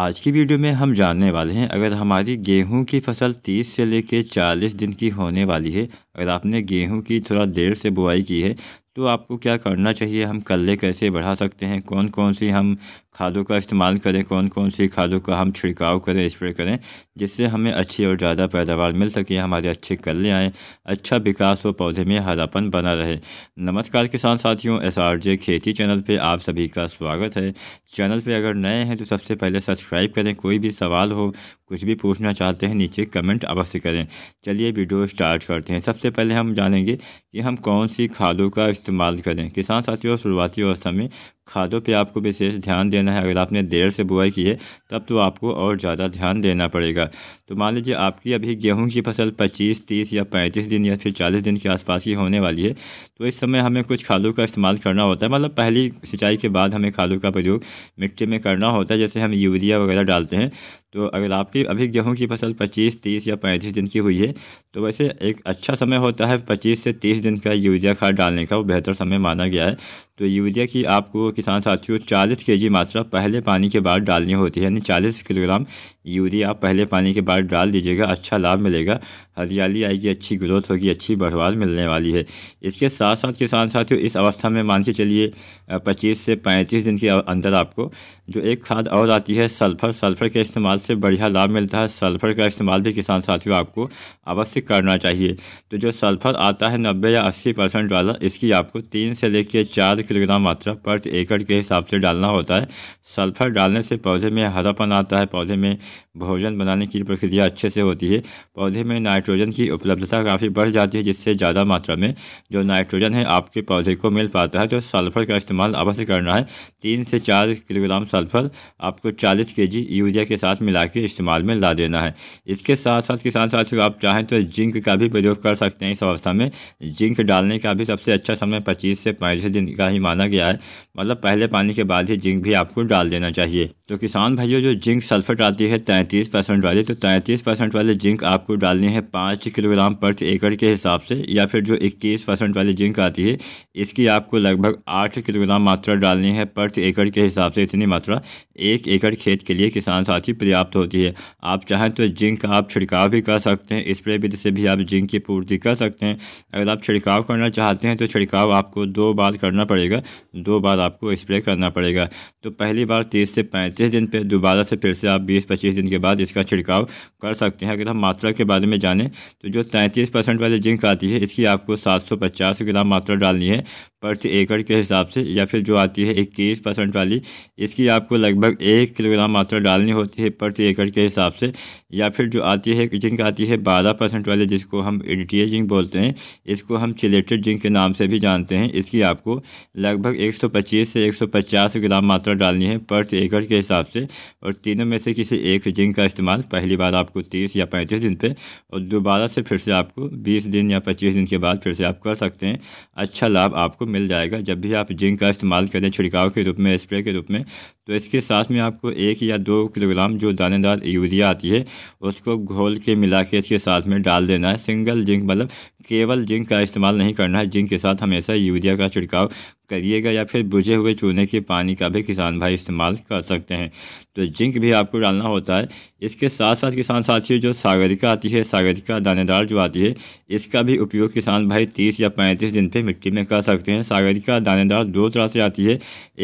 आज की वीडियो में हम जानने वाले हैं अगर हमारी गेहूं की फसल 30 से लेकर 40 दिन की होने वाली है अगर आपने गेहूं की थोड़ा देर से बुआई की है तो आपको क्या करना चाहिए हम कल्ले कैसे बढ़ा सकते हैं कौन कौन सी हम खादों का इस्तेमाल करें कौन कौन सी खादों का हम छिड़काव करें स्प्रे करें जिससे हमें अच्छी और ज़्यादा पैदावार मिल सके हमारे अच्छे कल्ले आएँ अच्छा विकास हो पौधे में हरापन बना रहे नमस्कार किसान साथियों एस आर जे खेती चैनल पे आप सभी का स्वागत है चैनल पे अगर नए हैं तो सबसे पहले सब्सक्राइब करें कोई भी सवाल हो कुछ भी पूछना चाहते हैं नीचे कमेंट अवश्य करें चलिए वीडियो स्टार्ट करते हैं सबसे पहले हम जानेंगे कि हम कौन सी खादों का इस्तेमाल करें किसान साथियों शुरुआती अवस्था में खादों पे आपको विशेष ध्यान देना है अगर आपने देर से बुआई की है तब तो आपको और ज़्यादा ध्यान देना पड़ेगा तो मान लीजिए आपकी अभी गेहूं की फसल 25, 30 या 35 दिन या फिर 40 दिन के आसपास की होने वाली है तो इस समय हमें कुछ खालों का इस्तेमाल करना होता है मतलब पहली सिंचाई के बाद हमें खालों का प्रयोग मिट्टी में करना होता है जैसे हम यूरिया वगैरह डालते हैं तो अगर आपकी अभी गेहूँ की फसल पच्चीस तीस या पैंतीस दिन की हुई है तो वैसे एक अच्छा समय होता है पच्चीस से तीस दिन का यूरिया खाद डालने का वो बेहतर समय माना गया है तो यूरिया की आपको किसान साथियों चालीस के मात्रा पहले पानी के बाद डालनी होती है यानी चालीस किलोग्राम यूरिया पहले पानी के बाद डाल दीजिएगा अच्छा लाभ मिलेगा हरियाली आएगी अच्छी ग्रोथ होगी अच्छी बढ़वाल मिलने वाली है इसके साथ साथ किसान साथियों इस अवस्था में मान के चलिए पच्चीस से पैंतीस दिन के अंदर आपको जो एक खाद और आती है सल्फ़र सल्फ़र के इस्तेमाल से बढ़िया लाभ मिलता है सल्फ़र का इस्तेमाल भी किसान साथियों आपको अवश्य करना चाहिए तो जो सल्फ़र आता है नब्बे या अस्सी परसेंट वाला इसकी आपको तीन से लेकर चार किलोग्राम मात्रा प्रति एकड़ के हिसाब से डालना होता है सल्फ़र डालने से पौधे में हरापन आता है पौधे में भोजन बनाने की प्रक्रिया अच्छे से होती है पौधे में नाइट नाइट्रोजन की उपलब्धता काफ़ी बढ़ जाती है जिससे ज़्यादा मात्रा में जो नाइट्रोजन है आपके पौधे को मिल पाता है तो सल्फ़र का इस्तेमाल अवश्य करना है तीन से चार किलोग्राम सल्फ़र आपको चालीस के जी यूरिया के साथ मिला के इस्तेमाल में ला देना है इसके साथ साथ किसान साथियों आप चाहें तो जिंक का भी प्रयोग कर सकते हैं इस अवस्था में जिंक डालने का भी सबसे अच्छा समय पच्चीस से पैंतीस दिन का ही माना गया है मतलब पहले पानी के बाद ही जिंक भी आपको डाल देना चाहिए तो किसान भाइयों जो जिंक सल्फर डालती है तैंतीस परसेंट वाली तो तैंतीस परसेंट वाले जिंक आपको डालनी है पाँच किलोग्राम प्रति एकड़ के हिसाब से या फिर जो इक्कीस परसेंट वाली जिंक आती है इसकी आपको लगभग आठ किलोग्राम मात्रा डालनी है प्रति एकड़ के हिसाब से इतनी मात्रा एक एकड़ खेत के लिए किसान साथी पर्याप्त होती है आप चाहें तो जिंक आप छिड़काव भी कर सकते हैं स्प्रे विधि से भी आप जिंक की पूर्ति कर सकते हैं अगर आप छिड़काव करना चाहते हैं तो छिड़काव आपको दो बार करना पड़ेगा दो बार आपको स्प्रे करना पड़ेगा तो पहली बार तीस से पैंतीस दिन पर दोबारा से फिर से आप बीस पच्चीस दिन के बाद इसका छिड़काव कर सकते हैं अगर हम मात्रा के बारे में जाने तो जो तैंतीस परसेंट वाली जिंक आती है इसकी आपको सात सौ पचास ग्राम मात्रा डालनी है प्रति एकड़ के हिसाब से या फिर जो आती है इक्कीस परसेंट वाली इसकी आपको लगभग एक किलोग्राम मात्रा डालनी होती है प्रति एकड़ के हिसाब से या फिर जो आती है जिंक आती है बारह परसेंट वाली जिसको हम इडीए जिंक बोलते हैं इसको हम चिलेटेड जिंक के नाम से भी जानते हैं इसकी आपको लगभग एक सौ पच्चीस से एक सौ पचास ग्राम मात्रा डालनी है प्रति एकड़ के हिसाब से और तीनों में से किसी एक जिंक का इस्तेमाल पहली बार आपको तीस या पैंतीस दिन पर और दोबारा से फिर से आपको बीस दिन या पच्चीस दिन के बाद फिर से आप कर सकते हैं अच्छा लाभ आपको मिल जाएगा जब भी आप जिंक का इस्तेमाल करें छिड़काव के रूप में स्प्रे के रूप में तो इसके साथ में आपको एक या दो किलोग्राम जो दानेदार यूरिया आती है उसको घोल के मिला के इसके साथ में डाल देना है सिंगल जिंक मतलब केवल जिंक का इस्तेमाल नहीं करना है जिंक के साथ हमेशा यूरिया का छिड़काव करिएगा या फिर बुझे हुए चूने के पानी का भी किसान भाई इस्तेमाल कर सकते हैं तो जिंक भी आपको डालना होता है इसके साथ साथ किसान साथियों जो सागरिका आती है सागरिका दानेदार जो आती है इसका भी उपयोग किसान भाई तीस या पैंतीस दिन पर मिट्टी में कर सकते हैं सागरिका दानेदार दो तरह से आती है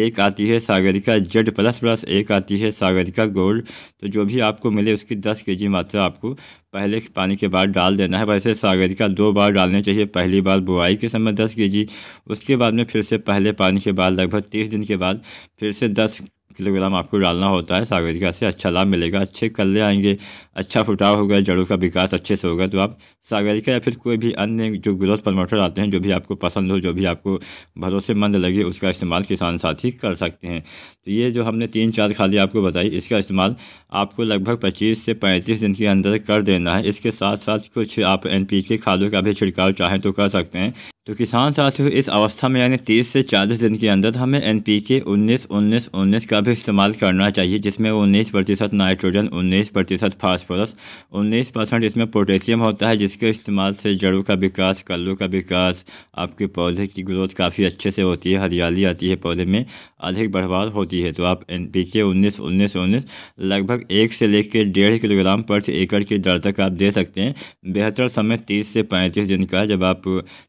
एक आती है सागरिका जेड प्लस प्लस एक आती है सागरिका गोल्ड तो जो भी आपको मिले उसकी दस के मात्रा आपको पहले पानी के बाद डाल देना है वैसे सागरिका दो बार डालने चाहिए पहली बार बुआई के समय दस के उसके बाद में फिर से पहले पानी के बाद लगभग तीस दिन के बाद फिर से दस किलोग्राम आपको डालना होता है सागरिका से अच्छा लाभ मिलेगा अच्छे कल्ले आएंगे अच्छा फुटाव होगा जड़ों का विकास अच्छे से होगा तो आप सागरिका या फिर कोई भी अन्य जो ग्रोथ प्रमोटर आते हैं जो भी आपको पसंद हो जो भी आपको भरोसेमंद लगे उसका इस्तेमाल किसान साथी कर सकते हैं तो ये जो हमने तीन चार खाली आपको बताई इसका इस्तेमाल आपको लगभग पच्चीस से पैंतीस दिन के अंदर कर देना है इसके साथ साथ कुछ आप एन के खादों का भी छिड़काव चाहें तो कर सकते हैं तो किसान साथियों इस अवस्था में यानी 30 से 40 दिन के अंदर हमें एन पी के उन्नीस उन्नीस उन्नीस का भी इस्तेमाल करना चाहिए जिसमें उन्नीस प्रतिशत नाइट्रोजन उन्नीस प्रतिशत फास्ट फॉस्फोरस उन्नीस परसेंट इसमें पोटेशियम होता है जिसके इस्तेमाल से जड़ों का विकास कल्लू का विकास आपके पौधे की ग्रोथ काफ़ी अच्छे से होती है हरियाली आती है पौधे में अधिक बढ़वाल होती है तो आप एन पी के उन्नीस उन्नीस उन्नीस लगभग एक से लेकर डेढ़ किलोग्राम प्रति एकड़ की दर तक आप दे सकते हैं बेहतर समय तीस से पैंतीस दिन का जब आप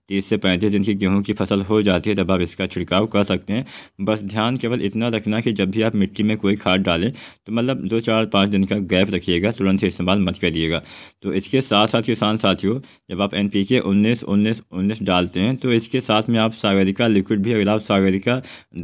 तीस से पैंतीस दिन की गेहूँ की फसल हो जाती है तब आप इसका छिड़काव कर सकते हैं बस ध्यान केवल इतना रखना कि जब भी आप मिट्टी में कोई खाद डालें तो मतलब दो चार पाँच दिन का गैप रखिएगा तुरंत ही इस्तेमाल मत करिएगा तो इसके साथ साथ किसान साथियों जब आप एन पी के उन्नीस उन्नीस उन्नीस डालते हैं तो इसके साथ में आप सागरिका लिक्विड भी अगर आप सागरिका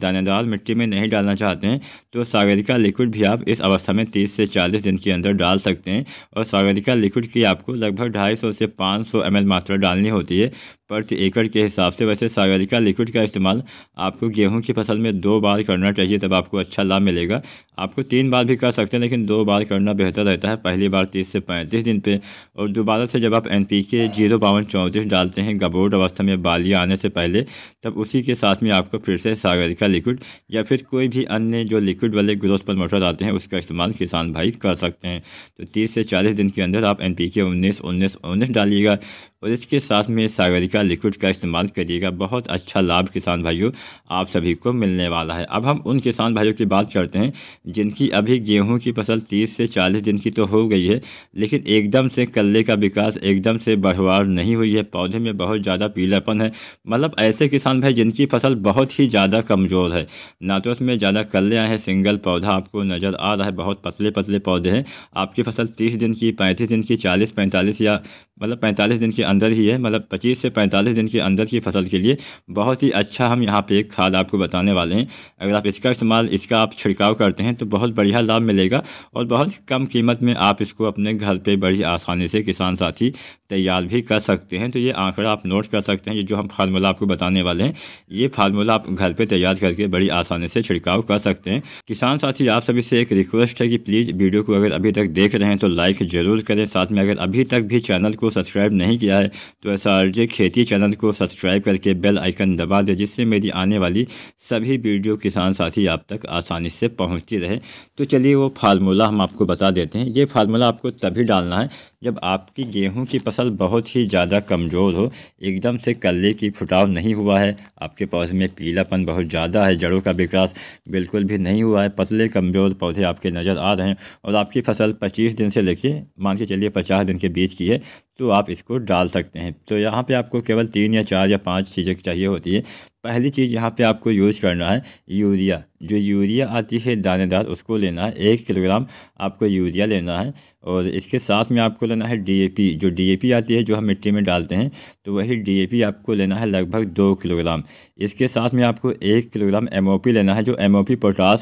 दानेदार मिट्टी में नहीं डालना चाहते हैं तो सागरिका लिक्विड भी आप इस अवस्था में तीस से चालीस दिन के अंदर डाल सकते हैं और सागरिका लिक्विड की आपको लगभग ढाई सौ से पाँच सौ एम मात्रा डालनी होती है प्रति एकड़ के हिसाब से वैसे सागरिका लिक्विड का इस्तेमाल आपको गेहूं की फसल में दो बार करना चाहिए तब आपको अच्छा लाभ मिलेगा आपको तीन बार भी कर सकते हैं लेकिन दो बार करना बेहतर रहता है पहली बार तीस से पैंतीस दिन पे और दोबारा से जब आप एन पी के जीरो बावन चौंतीस डालते हैं गबोट अवस्था में बालियाँ आने से पहले तब उसी के साथ में आपको फिर से सागरिका लिक्विड या फिर कोई भी अन्य जो लिक्विड वाले ग्रोथ पर मोटर डालते हैं उसका इस्तेमाल किसान भाई कर सकते हैं तो तीस से चालीस दिन के अंदर आप एन पी के उन्नीस उन्नीस उन्नीस डालिएगा और इसके साथ में सागरिका लिक्विड का इस्तेमाल करिएगा बहुत अच्छा लाभ किसान भाइयों आप सभी को मिलने वाला है अब हम उन किसान भाइयों की बात करते हैं जिनकी अभी गेहूं की फसल 30 से 40 दिन की तो हो गई है लेकिन एकदम से कल्ले का विकास एकदम से बढ़वार नहीं हुई है पौधे में बहुत ज़्यादा पीलापन है मतलब ऐसे किसान भाई जिनकी फसल बहुत ही ज़्यादा कमज़ोर है ना तो उसमें ज़्यादा कल्ले आए हैं सिंगल पौधा आपको नज़र आ रहा है बहुत पतले पतले पौधे हैं आपकी फसल तीस दिन की पैंतीस दिन की चालीस पैंतालीस या मतलब पैंतालीस दिन की अंदर ही है मतलब 25 से 45 दिन के अंदर की फसल के लिए बहुत ही अच्छा हम यहाँ पे एक खाद आपको बताने वाले हैं अगर आप इसका इस्तेमाल इसका आप छिड़काव करते हैं तो बहुत बढ़िया लाभ मिलेगा और बहुत कम कीमत में आप इसको अपने घर पर बड़ी आसानी से किसान साथी तैयार भी कर सकते हैं तो ये आंकड़ा आप नोट कर सकते हैं ये जो हम फार्मूला आपको बताने वाले हैं ये फार्मूला आप घर पर तैयार करके बड़ी आसानी से छिड़काव कर सकते हैं किसान साथी आप सभी से एक रिक्वेस्ट है कि प्लीज़ वीडियो को अगर अभी तक देख रहे हैं तो लाइक ज़रूर करें साथ में अगर अभी तक भी चैनल को सब्सक्राइब नहीं किया है है तो एस आर जे खेती चैनल को सब्सक्राइब करके बेल आइकन दबा दें जिससे मेरी आने वाली सभी वीडियो किसान साथी आप तक आसानी से पहुंचती रहे तो चलिए वो फार्मूला हम आपको बता देते हैं ये फार्मूला आपको तभी डालना है जब आपकी गेहूँ की फसल बहुत ही ज़्यादा कमज़ोर हो एकदम से कल्ले की फुटाव नहीं हुआ है आपके पौधे में पीलापन बहुत ज़्यादा है जड़ों का विकास बिल्कुल भी नहीं हुआ है पतले कमज़ोर पौधे आपके नज़र आ रहे हैं और आपकी फसल पच्चीस दिन से लेके मान के चलिए पचास दिन के बीच की है तो आप इसको डाल डाल सकते हैं तो यहाँ पे आपको केवल तीन या चार या पांच चीज़ें चाहिए होती है पहली चीज़ यहाँ पे आपको यूज़ करना है यूरिया जो यूरिया आती है दानेदार उसको लेना है एक किलोग्राम आपको यूरिया लेना है और इसके साथ में आपको लेना है डीएपी जो डीएपी आती है जो हम मिट्टी में डालते हैं तो वही डीएपी आपको लेना है लगभग दो किलोग्राम इसके साथ में आपको एक किलोग्राम एमओपी लेना है जो एम ओ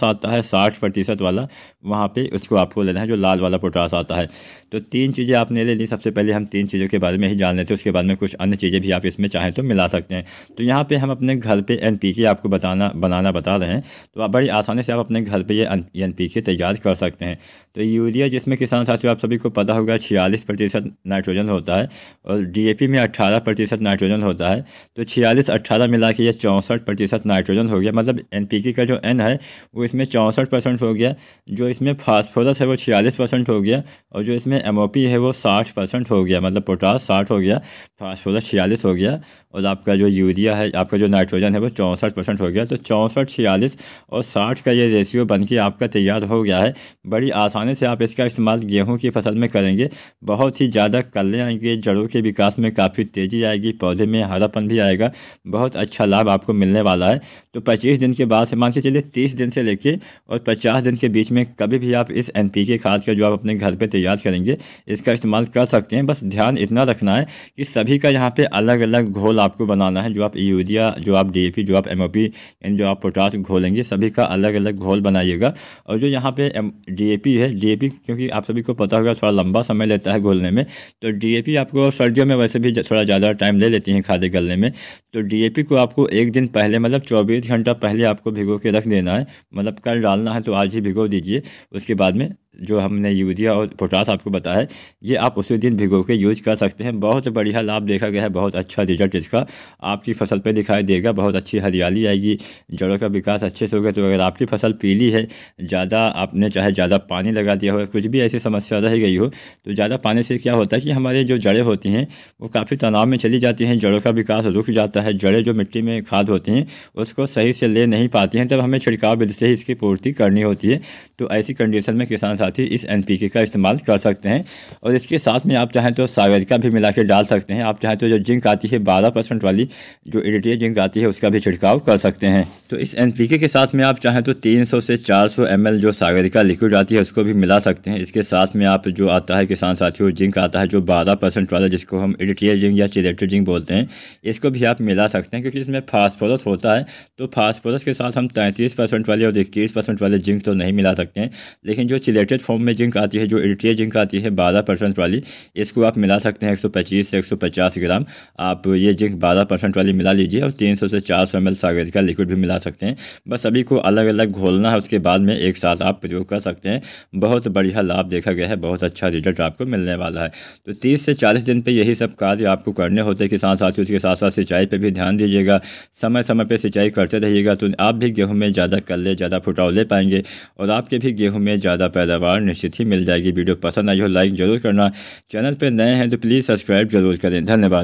आता है साठ प्रतिशत वाला वहाँ पर उसको आपको लेना है जो लाल वाला पोटास आता है तो तीन चीज़ें आपने ले ली सबसे पहले हम तीन चीज़ों के बारे में ही जान लेते उसके बाद में कुछ अन्य चीज़ें भी आप इसमें चाहें तो मिला सकते हैं तो यहाँ पर हम अपने घर घर पे एन आपको बताना बनाना बता रहे हैं तो आप बड़ी आसानी से आप अपने घर पे ये एन पी तैयार कर सकते हैं तो यूरिया जिसमें किसान साथियों आप सभी को पता होगा छियालीस प्रतिशत नाइट्रोजन होता है और डी में अट्ठारह प्रतिशत नाइट्रोजन होता है तो छियालीस अट्ठारह मिला के ये चौंसठ प्रतिशत नाइट्रोजन हो गया मतलब एन का जो एन है वो इसमें चौंसठ परसेंट हो गया जो इसमें फास्फोरस है वो छियालीस परसेंट हो गया और जो इसमें एम है वो साठ परसेंट हो गया मतलब पोटास साठ हो गया फास्फोरस छियालीस हो गया और आपका जो यूरिया है आपका जो नाइट्रोजन वज़न है वो चौंसठ परसेंट हो गया तो चौंसठ छियालीस और साठ का ये रेशियो बन के आपका तैयार हो गया है बड़ी आसानी से आप इसका इस्तेमाल गेहूँ की फसल में करेंगे बहुत ही ज़्यादा कल आएंगे जड़ों के विकास में काफ़ी तेज़ी आएगी पौधे में हरापन भी आएगा बहुत अच्छा लाभ आपको मिलने वाला है तो पच्चीस दिन के बाद से मान के चलिए तीस दिन से लेके और पचास दिन के बीच में कभी भी आप इस एन पी के खाद का जो आप अपने घर पर तैयार करेंगे इसका इस्तेमाल कर सकते हैं बस ध्यान इतना रखना है कि सभी का यहाँ पर अलग अलग घोल आपको बनाना है जो आप यूरिया जो आप आप डी जो आप एम एंड जो आप पोटास घोलेंगे सभी का अलग अलग घोल बनाइएगा और जो यहाँ पे डी है डी क्योंकि आप सभी को पता होगा थोड़ा लंबा समय लेता है घोलने में तो डी आपको सर्दियों में वैसे भी थोड़ा ज़्यादा टाइम ले लेती हैं खादे गलने में तो डी को आपको एक दिन पहले मतलब चौबीस घंटा पहले आपको भिगो के रख देना है मतलब कल डालना है तो आज ही भिगो दीजिए उसके बाद में जो हमने यूरिया और पोटास आपको बताया है ये आप उसी दिन भिगो के यूज कर सकते हैं बहुत बढ़िया लाभ देखा गया है बहुत अच्छा रिजल्ट इसका आपकी फसल पे दिखाई देगा बहुत अच्छी हरियाली आएगी जड़ों का विकास अच्छे से होगा तो अगर आपकी फसल पीली है ज़्यादा आपने चाहे ज़्यादा पानी लगा दिया हो कुछ भी ऐसी समस्या रह गई हो तो ज़्यादा पानी से क्या होता है कि हमारे जो जड़ें होती हैं वो काफ़ी तनाव में चली जाती हैं जड़ों का विकास रुक जाता है है जड़ें जो मिट्टी में खाद होती हैं उसको सही से ले नहीं पाती हैं तब हमें छिड़काव विधि से ही इसकी पूर्ति करनी होती है तो ऐसी कंडीशन में किसान साथी इस एन का इस्तेमाल कर सकते हैं और इसके साथ में आप चाहें तो का भी मिला के डाल सकते हैं आप चाहें तो जो जिंक आती है बारह वाली जो एडिटी जिंक आती है उसका भी छिड़काव कर सकते हैं तो इस एन के साथ में आप चाहें तो तीन से चार सौ जो सागरिका लिक्विड आती है उसको भी मिला सकते हैं इसके साथ में आप जो आता है किसान साथियों जिंक आता है जो बारह परसेंट वाला जिसको हम एडिटियर जिंक या चिलेटर जिंक बोलते हैं इसको भी आप मिला सकते हैं क्योंकि इसमें फास्फोरस होता है तो फास्फोरस के साथ हम तैंतीस परसेंट वाले और इक्कीस परसेंट वाले जिंक तो नहीं मिला सकते हैं लेकिन जो चिलेटेड फॉर्म में जिंक आती है जो इल्टिया जिंक आती है बारह परसेंट वाली इसको आप मिला सकते हैं एक सौ पच्चीस से एक सौ पचास ग्राम आप ये जिंक बारह परसेंट वाली मिला लीजिए और तीन सौ से चार सौ एम एल सागर का लिक्विड भी मिला सकते हैं बस सभी को अलग अलग घोलना है उसके बाद में एक साथ आप प्रयोग कर सकते हैं बहुत बढ़िया लाभ देखा गया है बहुत अच्छा रिजल्ट आपको मिलने वाला है तो तीस से चालीस दिन पर यही सब कार्य आपको करने होते हैं किसान साथियों उसके साथ साथ सिंचाई पर भी ध्यान दीजिएगा समय समय पर सिंचाई करते रहिएगा तो आप भी गेहूँ में ज़्यादा कल ज़्यादा फुटाव ले पाएंगे और आपके भी गेहूँ में ज़्यादा पैदावार निश्चित ही मिल जाएगी वीडियो पसंद आई हो लाइक ज़रूर करना चैनल पर नए हैं तो प्लीज़ सब्सक्राइब ज़रूर करें धन्यवाद